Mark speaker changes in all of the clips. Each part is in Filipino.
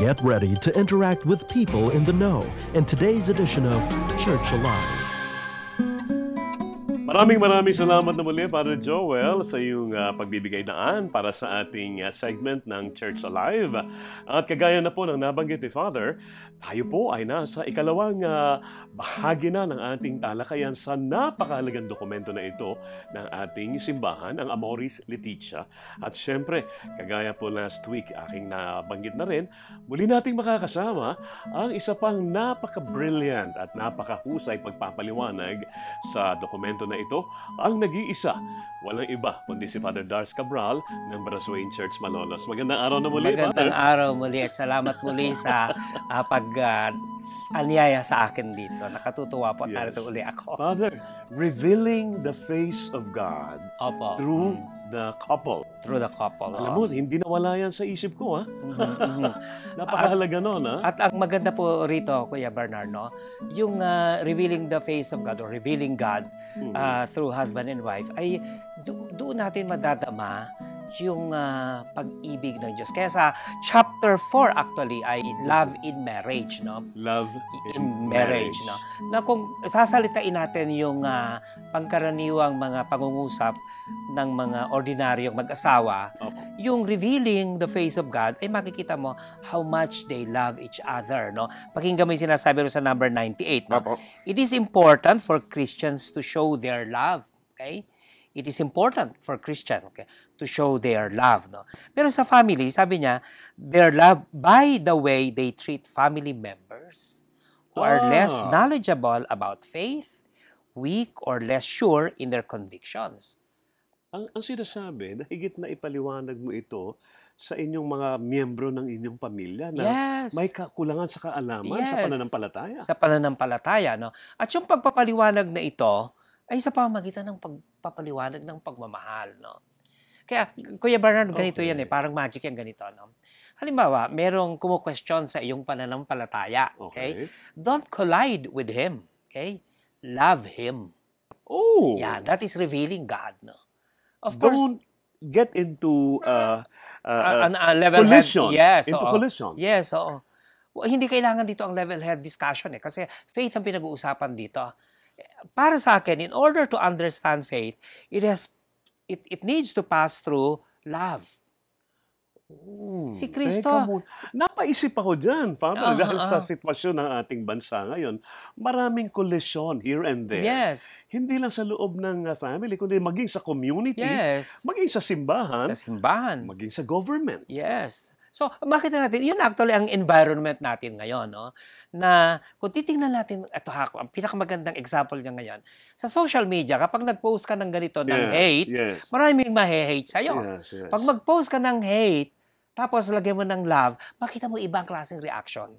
Speaker 1: Get ready to interact with people in the know in today's edition of Church Alive. Maraming maraming salamat na muli, Padre Joel, sa iyong uh, pagbibigay daan para sa ating uh, segment ng Church Alive. At kagaya na po ng nabanggit ni Father, tayo po ay nasa ikalawang uh, bahagi na ng ating talakayan sa napakahalagang dokumento na ito ng ating simbahan, ang Amoris Leticia. At syempre, kagaya po last week, aking nabanggit na rin, muli nating makakasama ang isa pang napaka-brilliant at napakahusay pagpapaliwanag sa dokumento na ito ang nag-iisa. Walang iba kundi si Father Dars Cabral ng Braswayne Church Malolos. Magandang araw na muli, Magandang Father. araw muli at salamat muli sa uh, ah, pag uh, anyaya sa akin dito. Nakatutuwa po at yes. narito uli ako. Father, revealing the face of God Opo. through mm the couple. Through the couple. Alam mo, hindi nawala yan sa isip ko, ha? Ah. Mm-hmm, mm-hmm. Napakahalaga ah. at, nun, ha? At ang maganda po rito, Kuya Bernard, no? Yung
Speaker 2: uh, revealing the face of God or revealing God uh, through husband and wife, ay do- doon natin madadama yung uh, pag-ibig ng Diyos. Kaya sa chapter 4 actually ay love in marriage, no?
Speaker 1: Love in, in marriage, marriage, no?
Speaker 2: Na kung sasalitain natin yung uh, pangkaraniwang mga pangungusap ng mga ordinaryong mag-asawa, okay. yung revealing the face of God, ay makikita mo how much they love each other, no? Pakinggan mo yung sinasabi sa number 98, no? Okay. It is important for Christians to show their love, okay? It is important for Christian okay, to show their love. No? Pero sa family, sabi niya, their love by the way they treat family members
Speaker 1: who ah. are less knowledgeable about faith, weak or less sure in their convictions. Ang, ang sinasabi, higit na ipaliwanag mo ito sa inyong mga miyembro ng inyong pamilya na yes. may kakulangan sa kaalaman yes. sa pananampalataya. Sa pananampalataya,
Speaker 2: no? At yung pagpapaliwanag na ito ay sa pamagitan ng pagpapaliwanag ng pagmamahal, no? Kaya, Kuya Bernard, ganito okay. yan eh. Parang magic yung ganito, no? Halimbawa, merong kumu-question sa iyong pananampalataya, okay? okay? Don't collide with him, okay? Love him. Oh! Yeah, that is revealing God, no? Of Don't
Speaker 1: course, get into uh, uh, an, uh, level collision. Head. Yes, into oo. collision.
Speaker 2: Yes, oo. Well, hindi kailangan dito ang level head discussion eh kasi faith ang pinag-uusapan dito para sa akin, in order to understand faith, it has
Speaker 1: it, it needs to pass through love. Ooh, si Kristo. Napaisip ako dyan, Father, uh-huh. dahil sa sitwasyon ng ating bansa ngayon, maraming collision here and there. Yes. Hindi lang sa loob ng uh, family, kundi maging sa community, yes. maging sa simbahan, sa simbahan, maging sa government. Yes. So,
Speaker 2: makita natin, yun actually ang environment natin ngayon, no? Na kung titingnan natin, ito ha, ang pinakamagandang example niya ngayon, sa social media, kapag nag-post ka ng ganito, yeah, hate, yes. maraming mahe-hate sa'yo. Yes, yes. Pag mag-post ka ng hate, tapos lagay mo ng love, makita mo ibang klaseng reaction.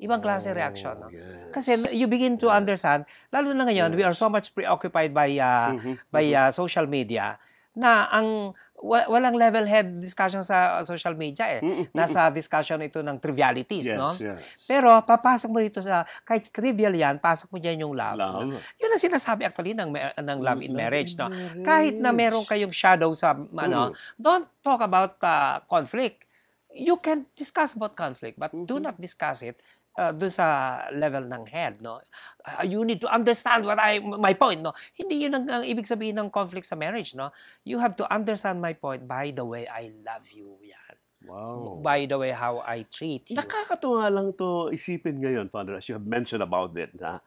Speaker 2: Ibang klase oh, reaction. No? Yes. Kasi you begin to understand, lalo na ngayon, yes. we are so much preoccupied by uh, mm-hmm. by mm-hmm. uh, social media na ang walang level head discussion sa uh, social media eh. Nasa discussion ito ng trivialities, Yes, no? yes. Pero papasok mo dito sa kahit trivial 'yan, pasok mo diyan yung love. Love. 'Yun ang sinasabi actually ng ng love in marriage, no? Kahit na merong kayong shadow sa ano, don't talk about uh, conflict. You can discuss about conflict, but do not discuss it Ah, doon sa level ng head, no? Uh, you need to understand what I my point, no? Hindi 'yun ang, ang ibig sabihin ng conflict sa marriage, no? You have to understand my point by the way I love you. Yan.
Speaker 1: Wow. By the way, how I treat you. Nakakatuwa lang to isipin ngayon, Father, as you have mentioned about it, na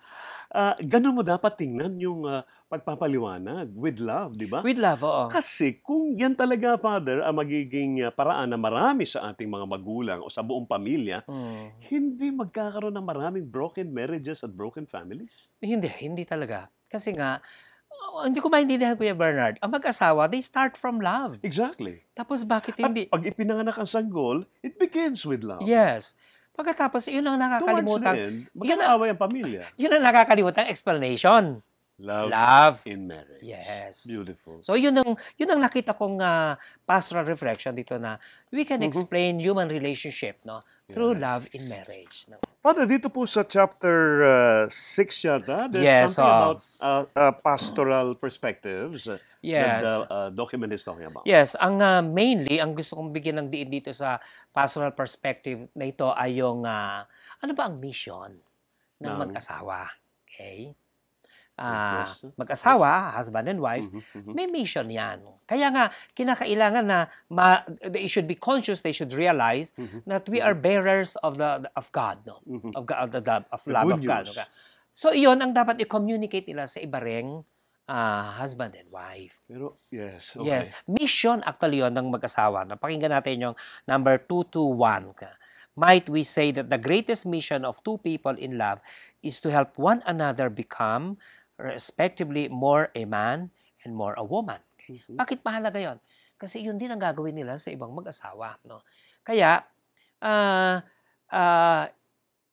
Speaker 1: uh, ganun mo dapat tingnan yung uh, pagpapaliwanag with love, di ba? With love, oo. Kasi kung yan talaga, Father, ang magiging ah, paraan na marami sa ating mga magulang o sa buong pamilya, mm. hindi magkakaroon ng maraming broken marriages at broken families. Hindi, hindi talaga. Kasi nga, Oh, hindi ko maintindihan, Kuya Bernard. Ang mag-asawa, they start from love. Exactly. Tapos bakit hindi? At pag ipinanganak ang sanggol, it begins with love. Yes. Pagkatapos, yun ang nakakalimutan. Towards the end, magkakaaway ang pamilya. Yun
Speaker 2: ang nakakalimutan explanation.
Speaker 1: Love, Love in marriage. Yes. Beautiful. So
Speaker 2: yun ang yun ang nakita kong uh, pastoral reflection dito na we can mm-hmm. explain human relationship no through yes. love in marriage. No?
Speaker 1: Father, dito po sa chapter 6 uh, yata, there's yes, something uh, about ah, uh, uh, pastoral perspectives uh, yes. that the uh, document is talking about. Yes,
Speaker 2: ang uh, mainly, ang gusto kong bigyan ng diin dito sa pastoral perspective na ito ay yung, uh, ano ba ang mission ng, ng mag-asawa? Okay? uh, mag-asawa, husband and wife, mm-hmm, mm-hmm, may mission yan. Kaya nga, kinakailangan na ma- they should be conscious, they should realize mm-hmm. that we mm-hmm. are bearers of the, of God, no? Mm-hmm. Of, God, of the, of love the of God. No? So, iyon ang dapat i-communicate nila sa iba ring uh, husband and wife. Pero, yes. Okay. Yes. Mission actually yon ng mag-asawa. No? Pakinggan natin yung number 221 ka might we say that the greatest mission of two people in love is to help one another become respectively more a man and more a woman. Okay? Mm-hmm. Bakit mahalaga yon? Kasi yun din ang gagawin nila sa ibang mag-asawa. No? Kaya, uh, uh,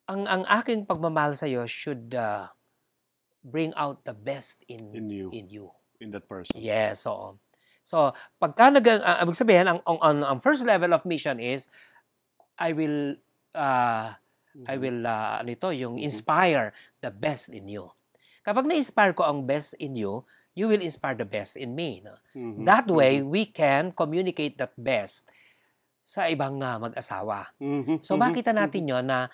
Speaker 2: ang, ang aking pagmamahal sa iyo should uh, bring out the best in, in, you. in you. In that person. Yes, yeah, so So, pagka nag, uh, ibig sabihin, ang, ang, ang first level of mission is, I will, uh, I mm-hmm. will, uh, ano ito, yung mm-hmm. inspire the best in you. Kapag na-inspire ko ang best in you, you will inspire the best in me. No? Mm-hmm. That way, mm-hmm. we can communicate that best sa ibang uh, mag-asawa. Mm-hmm. So, makita mm-hmm. natin yon na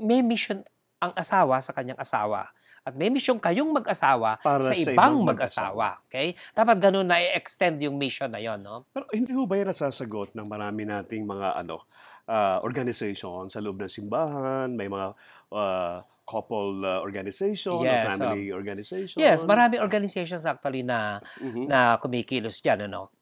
Speaker 2: may mission ang asawa sa kanyang asawa. At may mission kayong mag-asawa Para sa, sa ibang mag-asawa. mag-asawa. Okay? Dapat ganun na
Speaker 1: i-extend yung mission na yon, no? Pero hindi ho ba yan nasasagot ng marami nating mga ano, uh, organization sa loob ng simbahan, may mga uh, couple uh, organization yes, or family um, organization. Yes, marami
Speaker 2: organizations actually na mm-hmm. na kumikilos diyan ano.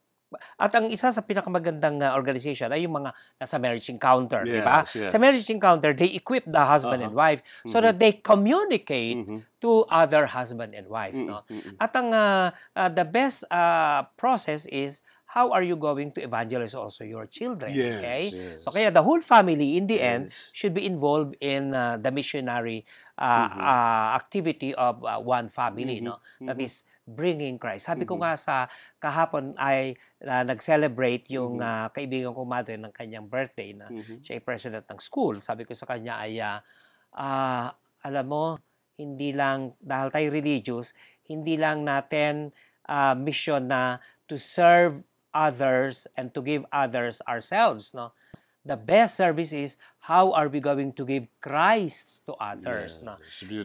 Speaker 2: At ang isa sa pinakamagandang uh, organization ay yung mga nasa marriage encounter, yes, di ba? Yes. Sa marriage encounter, they equip the husband uh-huh. and wife so mm-hmm. that they communicate mm-hmm. to other husband and wife, mm-hmm. no? Mm, mm. At ang uh, uh, the best uh, process is how are you going to evangelize also your children? Yes, okay? Yes. So kaya the whole family in the yes. end should be involved in uh, the missionary uh, mm-hmm. uh, activity of uh, one family, mm-hmm. no? That mm-hmm. is bringing Christ. Sabi mm-hmm. ko nga sa kahapon ay uh, nag-celebrate yung mm-hmm. uh, kaibigan ko madre ng kanyang birthday na mm-hmm. siya ay president ng school. Sabi ko sa kanya ay uh, uh, alam mo hindi lang dahil tayo religious, hindi lang natin uh, mission na to serve others and to give others ourselves, no? The best service is how are we going to give Christ to others, yeah, no?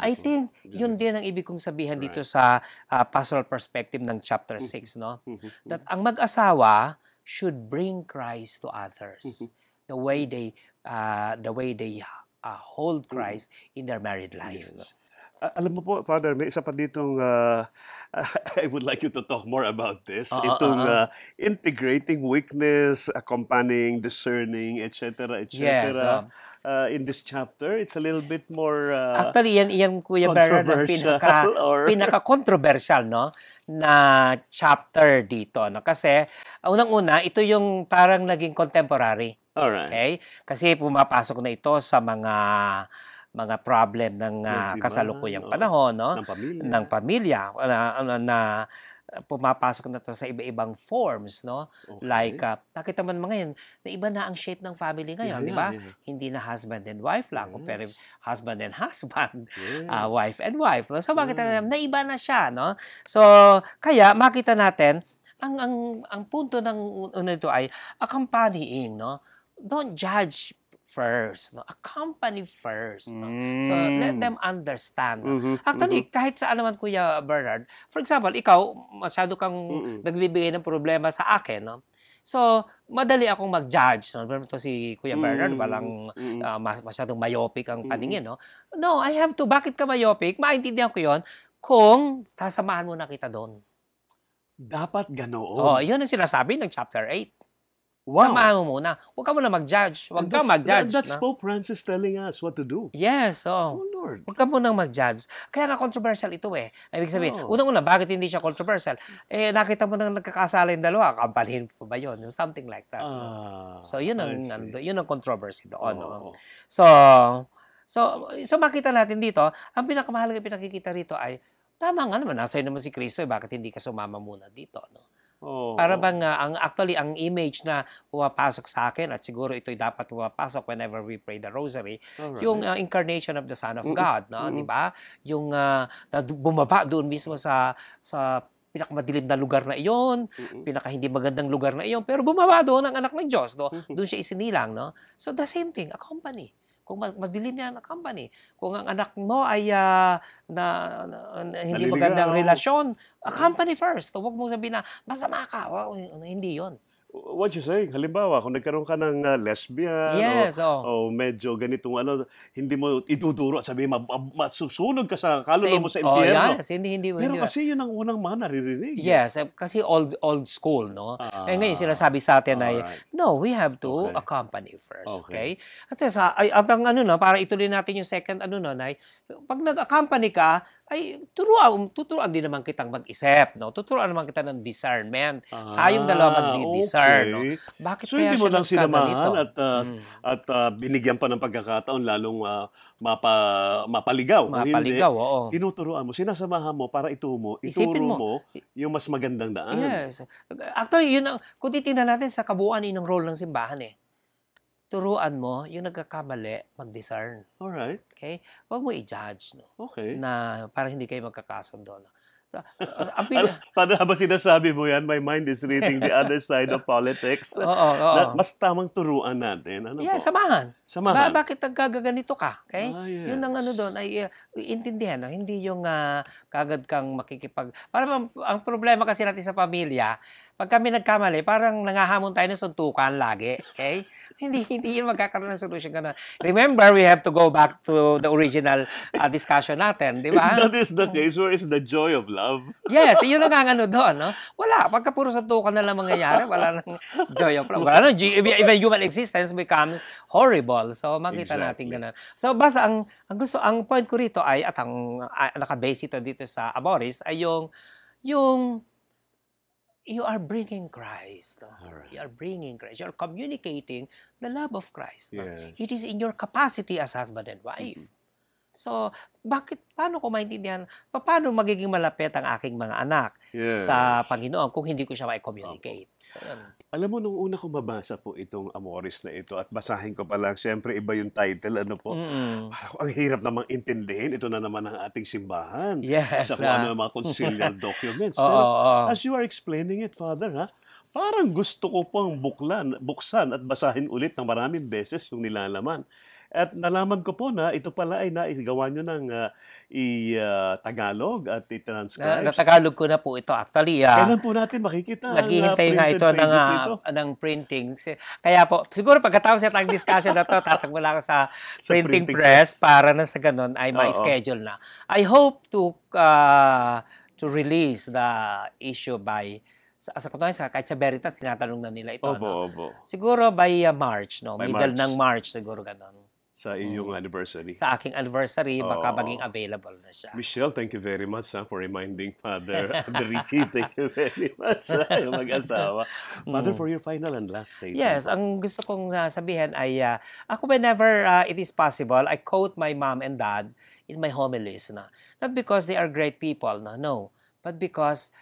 Speaker 2: I think beautiful. yun din ang ibig kong sabihan right. dito sa uh, pastoral perspective ng chapter 6, mm-hmm. no? Mm-hmm. Mm-hmm. That ang mag-asawa should bring Christ to others. the way they uh, the way they uh, hold Christ in their married life. Yes
Speaker 1: alam mo po, Father, may isa pa ditong uh, I would like you to talk more about this. Uh, Itong uh, integrating weakness, accompanying, discerning, etc., etc. Yes, uh, uh, in this chapter, it's a little bit more uh, Actually, yan, yan Kuya Bernard, ang pinaka, or...
Speaker 2: pinaka-controversial no? na chapter dito. No? Kasi, unang-una, ito yung parang naging contemporary. Alright. Okay? Kasi pumapasok na ito sa mga mga problem ng uh, kasalukuyang panahon no ng pamilya, ng pamilya na, na, na pumapasok na to sa iba-ibang forms, no? Okay. Like, uh, nakita man mo ngayon, na iba na ang shape ng family ngayon, yeah, di ba? Yeah. Hindi na husband and wife lang, yes. pero husband and husband, yeah. uh, wife and wife. No? So, makita yeah. na, mm. na iba na siya, no? So, kaya makita natin, ang ang ang punto ng una nito ay accompanying, no? Don't judge first, no? a company first. No? Mm. So let hmm. them understand. No? Mm-hmm. Actually, mm-hmm. kahit saan naman Kuya Bernard, for example, ikaw masyado kang mm-hmm. nagbibigay ng problema sa akin, no? So, madali akong mag-judge. No? Pero ito si Kuya mm. Bernard, walang mm. uh, mas, masyadong myopic ang paningin. No? no, I have to. Bakit ka myopic? Maintindihan ko yon kung kasamahan mo na kita doon. Dapat ganoon. Oh, yun ang sinasabi ng chapter 8. Wow. Samahan mo muna. Huwag ka muna mag-judge. Huwag ka mag-judge. That's na? Pope Francis telling us what to do. Yes, oh. Oh, Lord. Huwag ka muna mag-judge. Kaya nga controversial ito eh. Ibig sabihin, oh. unang-una, bakit hindi siya controversial? Eh, nakita mo nang nagkakasala yung dalawa, kampalhin pa ba yun? Something like that. Ah, so, yun ang, yun ang controversy doon. Oh. No? Oh, oh. So, so, so makita natin dito, ang pinakamahalaga pinakikita rito ay, tama nga naman, nasa'yo naman si Kristo, eh, bakit hindi ka sumama muna dito? No?
Speaker 1: Oh, Para bang
Speaker 2: uh, ang actually ang image na pumapasok sa akin at siguro ito'y dapat pumapasok whenever we pray the rosary, Alright. yung uh, incarnation of the Son of mm-hmm. God, no, mm-hmm. 'di ba? Yung uh, bumaba doon mismo sa sa pinakamadilim na lugar na iyon, mm-hmm. pinaka hindi magandang lugar na iyon, pero bumaba doon ang anak ng Diyos, no? Doon siya isinilang, no? So the same thing, a company. Kung madilim yan ang company, kung ang anak mo ay uh, na, na, na, hindi Naliligaw. magandang relasyon, a company first. Huwag mong sabihin na, masama ka. Well, ano, hindi yon
Speaker 1: what you saying? Halimbawa, kung nagkaroon ka ng uh, lesbian yes, o, oh. o medyo ganitong ano, hindi mo ituturo at sabihin, masusunog ka sa kaluluwa mo sa oh, impyerno. Oh, yes, hindi, hindi. Pero hindi, kasi yun ang unang mga naririnig. Yes, eh, kasi old old
Speaker 2: school, no? Eh, ah, eh, ngayon, sinasabi sa atin ay, right. no, we have to okay. accompany first, okay? okay? At, sa, ay, at ang ano na, para ituloy natin yung second ano na, ay, pag nag-accompany ka, ay turuan, tuturuan din naman kitang mag-isip, no? Tuturuan naman kita ng discernment. Ah, Tayong dalawa ah, magdi-discern, okay. no?
Speaker 1: Bakit so, kaya hindi mo lang sinamahan at uh, hmm. at uh, binigyan pa ng pagkakataon lalong uh, mapa, mapaligaw. Mapaligaw, hindi, oo. Tinuturuan mo, sinasamahan mo para itumo, ituro mo, mo yung mas magandang daan. Yes.
Speaker 2: Actually, yun ang, kung titingnan natin sa kabuuan ng role ng simbahan eh
Speaker 1: turuan mo
Speaker 2: yung nagkakamali mag-discern. Alright. Okay? Huwag mo i-judge. No? Okay. Na parang hindi kayo magkakasundo. No?
Speaker 1: Ang pina- Paano habang sinasabi mo yan, my mind is reading the other side of politics. oo, oo. Na, mas tamang turuan natin. Ano yeah, po?
Speaker 2: samahan. Samahan. Ba- bakit nagkagaganito ka? Okay? Ah, yes. Yun ang ano doon, ay uh, eh, intindihan. No? Hindi yung uh, kagad kang makikipag... Para ang, ang problema kasi natin sa pamilya, pag kami nagkamali, parang nangahamon tayo ng suntukan lagi. Okay? hindi, hindi yun magkakaroon ng solution ganun. Remember, we have to go back to the original uh, discussion natin, di ba? If that
Speaker 1: is the case, mm. where is the joy of love?
Speaker 2: yes, yun ang ano doon, no? Wala. Pagka puro suntukan na lang mangyayari, wala nang
Speaker 1: joy of love. Wala nang,
Speaker 2: even human existence becomes
Speaker 1: horrible.
Speaker 2: So, makita exactly. natin ganun. So, basta ang, ang gusto, ang point ko rito ay, at ang uh, nakabase ito dito sa Aboris, ay yung yung you are bringing Christ. No? Oh. Right. You are bringing Christ. You are communicating the love of Christ. Oh. Yes. No? It is in your capacity as husband and wife. Mm -hmm. So, bakit, paano ko maintindihan, paano magiging malapit ang aking mga anak
Speaker 1: yes. sa
Speaker 2: Panginoon kung hindi ko siya mai
Speaker 1: communicate So, Alam mo, nung una ko mabasa po itong Amoris na ito at basahin ko pa lang, syempre iba yung title, ano po, mm. ko ang hirap namang intindihin, ito na naman ang ating simbahan. Yes. Sa kung ano ah. yung mga conciliar documents. Pero oh, oh. as you are explaining it, Father, ha, parang gusto ko pong buklan, buksan at basahin ulit ng maraming beses yung nilalaman. At nalaman ko po na ito pala ay naisgawa nyo ng uh, ah, i-Tagalog ah, uh, at i-transcribe. Na, na Tagalog ko na po ito actually. Uh, Kailan po natin makikita Naghihintay nga ito ng, ito?
Speaker 2: ng printing. Kaya po, siguro pagkatapos sa tag discussion na to, tatakbo lang sa, sa printing, printing press, press para na sa ganun ay ma-schedule na. I hope to uh, to release the issue by sa, sa katunayan, sa, kahit sa Veritas, tinatanong na nila ito. Obo, no? obo. Siguro by uh, March, no? By Middle March. ng March, siguro
Speaker 1: ganun sa inyong mm. anniversary. Sa aking anniversary, Oo. baka maging available na siya. Michelle, thank you very much ha, ah, for reminding Father Ricky. thank you very much sa ah, iyong mag-asawa. Mm. Father, mm. for your final and last statement. Yes,
Speaker 2: ang gusto kong uh, sabihin ay, uh, ako whenever uh, it is possible, I quote my mom and dad in my homilies. Na, not because they are great people, na, no, but because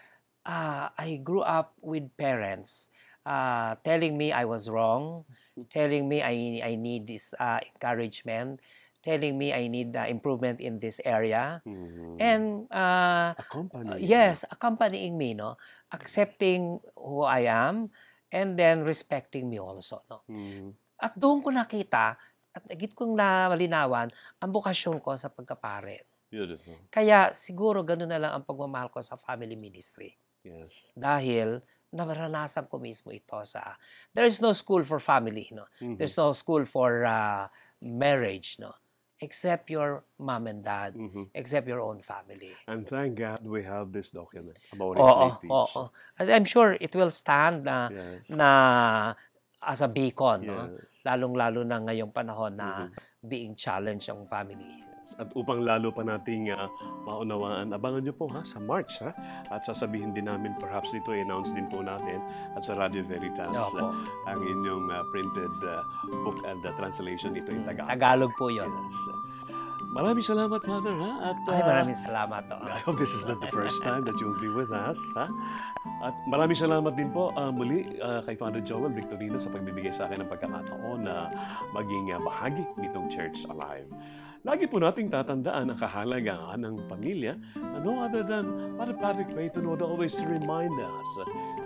Speaker 2: uh, I grew up with parents uh, telling me I was wrong, mm telling me I, I need this uh, encouragement, telling me I need uh, improvement in this area. Mm-hmm. And uh, accompanying. Yes, accompanying me, no? accepting who I am and then respecting me also. No? Mm-hmm. At doon ko nakita at nagit kong namalinawan ang bokasyon ko sa pagkapare. Beautiful. Kaya siguro ganoon na lang ang pagmamahal ko sa family ministry. Yes. Dahil naranasan ko mismo ito sa there is no school for family no mm-hmm. there's no school for uh, marriage no except your mom and dad mm-hmm. except your own
Speaker 1: family and thank god we have this document about oo, it oo, oo.
Speaker 2: i'm sure it will stand na yes. na as a beacon yes. no lalong-lalo na ngayong
Speaker 1: panahon na mm-hmm. being challenged ang family at upang lalo pa nating uh, maunawaan, abangan nyo po ha, sa March. Ha? At sasabihin din namin, perhaps dito i-announce din po natin at sa Radio Veritas yeah, uh, ang inyong uh, printed uh, book and uh, translation ito in Tagalog. Tagalog po yun. Yes. Maraming salamat, Father, ha? At, uh, Ay, maraming salamat. Oh. I hope this is not the first time that you'll be with us, ha? At maraming salamat din po uh, muli uh, kay Father Joel Victorino sa pagbibigay sa akin ng pagkakataon na maging uh, bahagi nitong Church Alive. Lagi po nating tatandaan ang kahalagaan ng pamilya and no other than Father Patrick Clayton would always remind us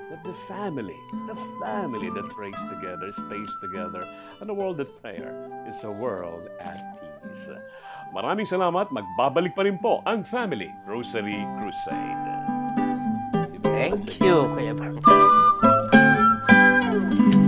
Speaker 1: that the family, the family that prays together, stays together, and a world at prayer is a world at peace. Maraming salamat. Magbabalik pa rin po ang Family Rosary Crusade. Thank you, Kuya Barbara.